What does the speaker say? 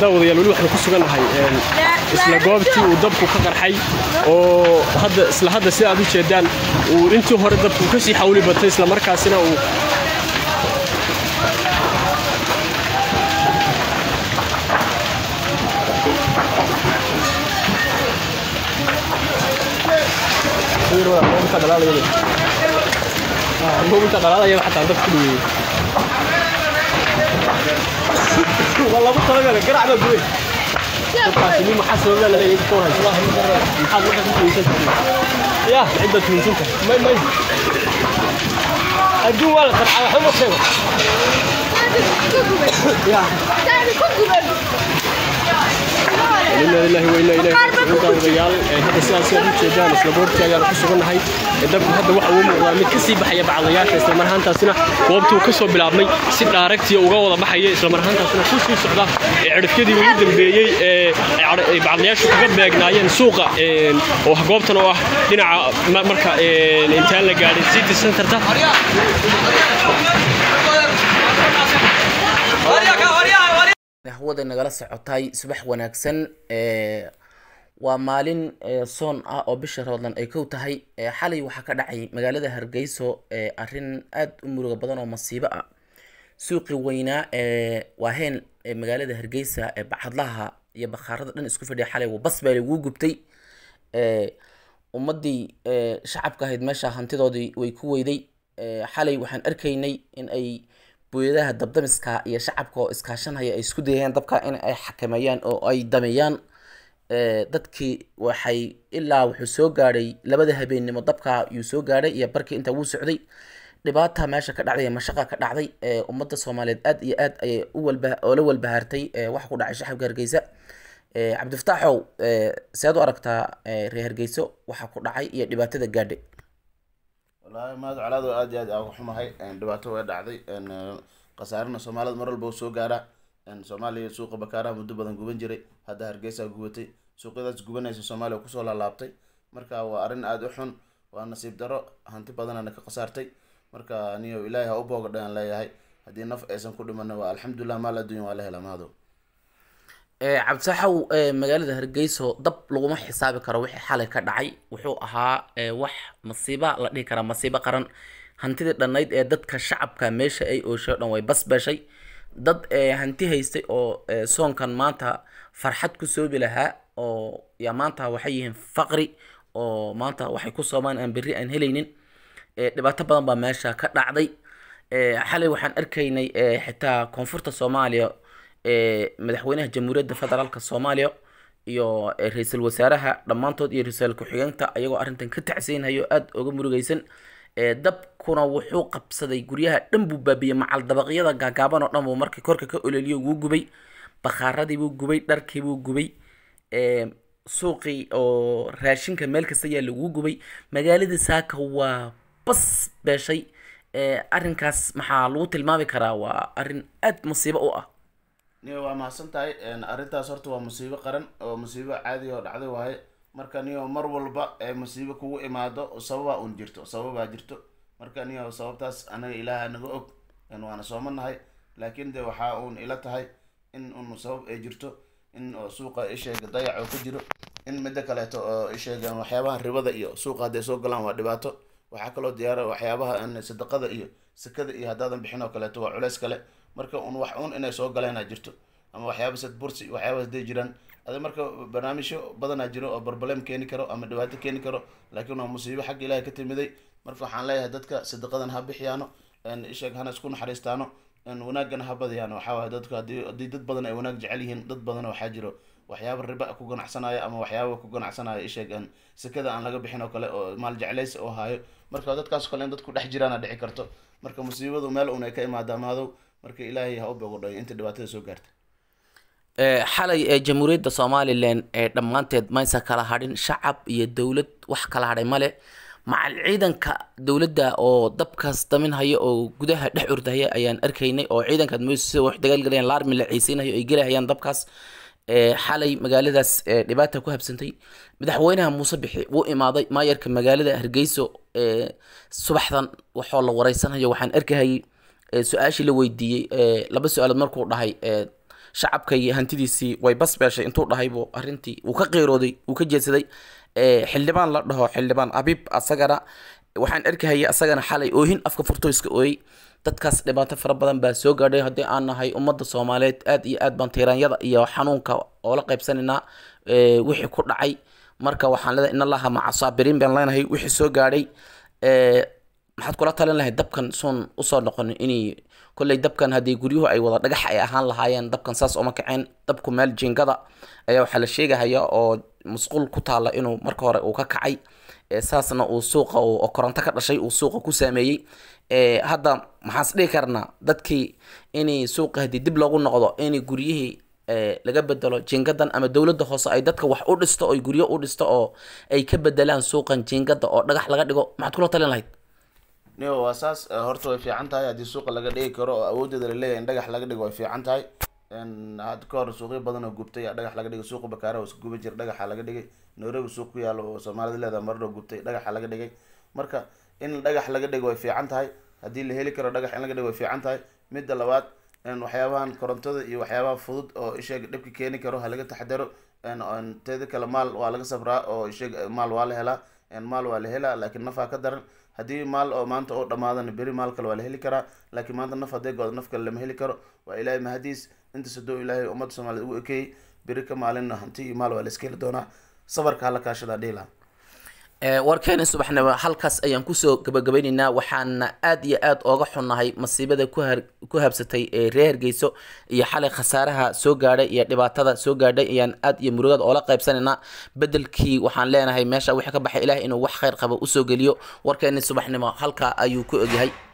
دور يا الولي واحد خصوصا هاي اسلا قابتي ودبك وخقر حي وهذا اسلا هذا سيا بيت جدان وانتو هرد دبك وكسي حولي بطي اسلا مركزنا و ممكن تقرا لي ممكن تقرا لي حتى دبك والله ما ترى قرع ما قوي قاسمي ما حصل ولا لا يكون هاي والله يا عندك من سنتك ما ما أدون ولا ترى حمص يا تعال كنت inaailahiwndaawadayaal hadda si aad siaad u jeedaan islaboortaagaan ku sugannahay dabku hadda waxa uu muuqdaa mid ka sii baxaya bacdayaasha islamarhaantaasina goobtuu ka soo bilaabmay si dhaaragtiya uga wada baxaya islamarhaantaasina ku sii socda cirhifyadii ugu dambeeyey ee bacdayaashu kaga beegnaayeen suuqa oo ah goobtan oo ah dhinaca marka intaan la gaadhin city centerta ahwada nagala socotay subax wanaagsan waa maalin soon ah oo bisha ramadan ay kow tahay xalay waxaa ka dhacay magaalada hargeyso ee arin aada u muruga badan oo masiibo ah suuqi weynaa waa heen magaalada hargeysa ee bacadlaha iyo bakhaarada dhan isku fadhiya xalay bas baa laguu gubtay ummadii shacabka ahayd meesha hantidoodii way ku weyday xalay waxaan arkaynay in ay booyadaha dabdamiska iyo shacabka oo iskaashanaya ay isku dayayaan dabka in ay xakameeyaan oo ay dameeyaan dadkii waxay ilaa wuxuu soo gaadhay labada habeennimo dabka yuu soo gaadhay iyo barkii intaa wuu socday dhibaata meesha ka dhacday mashaqa ka dhacday ummadda soomaaliyeed aad iyo aad ayay uwaloola walbahaartay waxa ku dhacay shacabka hargeysa cabdifataaxow seed u aragtaa reer hargeyso waxa ku dhacay iyo dhibaatada gaadhay walahi mahad calaado aad iyo aad aan xumahay dhibaato way dhacday khasaarana soomaalida mar walba soo gaara soomaaliya suuqa bakaaraha muddo badan guban jiray hadda hargeysaa gubatay suuqyadaas gubanaysa soomaaliya kusoo laalaabtay marka waa arrin aada u xun waa nasiib daro hanti badanana ka khasaartay marka niyow ilaahi ha u boogdhaan leeyahay haddii naf aysan ku dhimanna waa alxamdulillah maal adduunya waa la helaa mahado Eh, cabdisaaxow eh, magaalada hargeyso dab laguma xisaabi karo wixii xalay ka dhacay wuxuu ahaa eh, wax masiiba la dhihi karaa masiibo qaran hantidii dhannayd ee dadka shacabka meesha ay ooshayo dhan way basbeeshay dad hanti haystay oo soonkan maanta farxad ku soobi lahaa oo ya maanta waxay yihiin faqri oo maanta waxay ku soomaan aan berri aan helaynin dhibaato badan baa meesha ka dhacday xalay waxaan arkaynay xitaa koonfurta soomaaliya madaxweynaha jamhuuriyadda federaalka soomaaliya iyo ra-iisul wasaaraha dhammaantood iyo ra-isul ku-xigeenka ayagoo arrintan ka tacsiinhayo aada uga murugeysan dabkuna wuxuu qabsaday guryaha dhan buu baabiyey macal dabaqyada gaagaaban oo dhan buu markii korka ka ololiyo wuu gubay bakhaaradii buu gubay dharkii buu gubay suuqii oo raashinka meel kasta yaalla wuu gubay magaalada saaka waa bas beeshay arrinkaas maxaa lagu tilmaami karaa waa arrin aada masiibo u ah niyo waa mahadsan tahay arrintaas horta waa musiibo qaran oo musiibo caadi oo dhacday waaye marka niyo mar walba eh, musiibo kugu imaado sababa un jirto sababaa jirto marka niyo sababtaas anaga ilaaha naga og waana soomanahay laakiin dee waxaa uun ila tahay in un sabab ay jirto in suuqa isheega dayac oo ku jiro in middo kaleeto oo isheegaan waxyaabaha ribada iyo suuqa hadday soo galaan waa dhibaato waxaa kaloo diyaara ah waxyaabaha sadaqada iyo sakada iyo haddaadan bixin oo kaleeto waa culays kale marka un wax un inay soo galeen jirto ama waxyaabase bursi waxyaabas day jiraan ade marka barnaamijyo badanaa jiro oo barbalem keeni karo ama dhibaato keeni karo laakiin waa musiibo xagga ilaahay ka timiday marka waxaan leeyahay dadka sadaqadan ha bixiyaano isheeg hana isku naxariistaano wanaagana ha badiyaan waxaa dadku haddii dad badan ay wanaag jecel yihiin dad badan waxaa jiro waxyaaba riba ku ganacsanaya ama waxyaaba ku ganacsanaya isheeg aan sekada aan laga bixin oo kale oo maal jeclaysi oo hayo marka dadkaas o kale in dadku dhex jiraana dhici karto marka musiibadu meel un ay ka imaadaamadow marka ilaahay ha u bogodhayo inta dhibaatada soo gaarta eh, xalay eh, jamhuuriyadda somalilan ee eh, dhammaanteed maysa kala hadhin shacab iyo dowlad wax kala hadhay male macal ciidanka dowladda oo dabkaas daminhaya oo gudaha dhex ordahaya ayaan arkaynay oo ciidanka dagaalgalayaan laarmi la ciisinhayo ay gelayhayaan dabkaas xalay magaaladaas dhibaata ku habsantay madaxweynaha muuse bixi wuu imaaday maayarka magaalada hargeyso subaxdan waxoo la wareysanhayo waxaan arkahayay su-aashii la weydiiyey laba su-aalood markuu dhahay shacabkay hantidiisii way basbeeshay intuu dhahaybu arintii uu ka qeyrooday uu ka jeedsaday xildhibaan la dhaho xildhibaan abib asagana waxaan arkahayay asagana xalay oohin afka furtoyska ooyey dadkaas dhibaato fara badan baa soo gaadhay haddii aan nahay ummadda soomaaliyeed aad iyo aad baan tiiraanyada iyo xanuunka oo la wixii ku dhacay marka waxaan leedahay in allaha maca baan leenahay wixii soo gaadhay maxaad kula talin lahayd dabkan soon usoo noqon inay kolley dabkan haddii guryuhu ay wada dhagax ay ahaan lahaayeen dabkan saas uma kaceen dabku meel jiingada ayaa waxaa la sheegahaya oo musquul ku taala inuu marka hore uu ka kacay saasna uu suuqa oo koronto ka dhashay uu suuqa ku saameeyey hadda maxaans dhihi karnaa dadkii inay suuqa haddii dib loogu noqdo inay guryihii laga bedelo jingadan ama dowladda hoose ay dadka wax u dhisto oy guryo u dhisto oo ay ka bedelaan suuqan jingada oo dhagax laga dhigo maxaad kula talin lahayd nio waa saas eh, horta way fiican tahay haddii suuqa laga dhigi karo oo awooddeeda laleeyahay in dhagax laga dhigo way fiican tahay had ka hor suuqyo badanoo oo gubtay ah, dhagax laga dhigay suuqa bakaara oo isguba jir dhagaxa laga dhigay nairobi suuq ku yaalo oo soomaalida leedaha maradoo gubtay dhagaxa laga dhigay marka in dhagax laga dhigo way fiican tahay haddii la heli karo dhagax in laga dhigo way fiican tahay midda labaad waxyaabahan korontada iyo waxyaabaha fudud oo isheeg dhibka keeni karo ha laga taxdaro teeda kale maal waa laga sabraa oo isheeg eh, maal waa la helaa maal waa la helaa laakiin nafaa ka daran haddii maal oo maanta oo dhamaadana beri maal kale waa la heli karaa laakiin maanta naf hadday go-do naf kale lama heli karo waa ilaahay mahadiis intaas haddoo ilaahay ummadda soomaaliyed ugu ekeeyey beri ka maalinna hanti iyo maal waa la iska heli doonaa sabarka hala kaashadaa dhiila warkeeni subaxnimo halkaas ayaan kusoo gabagabaynaynaa waxaana aada iyo aada ooga xunnahay masiibada ku habsatay ee reer hargeyso iyo xalay khasaaraha soo gaadhay iyo dhibaatada soo gaadhay ayaan aad iyo murugad oola qaybsanaynaa bedelkii waxaan leenahay meesha wixii ka baxay ilaah inuu wax khayr qaba usoo geliyo warkeeni subaxnimo halkaa ayuu ku ogyahay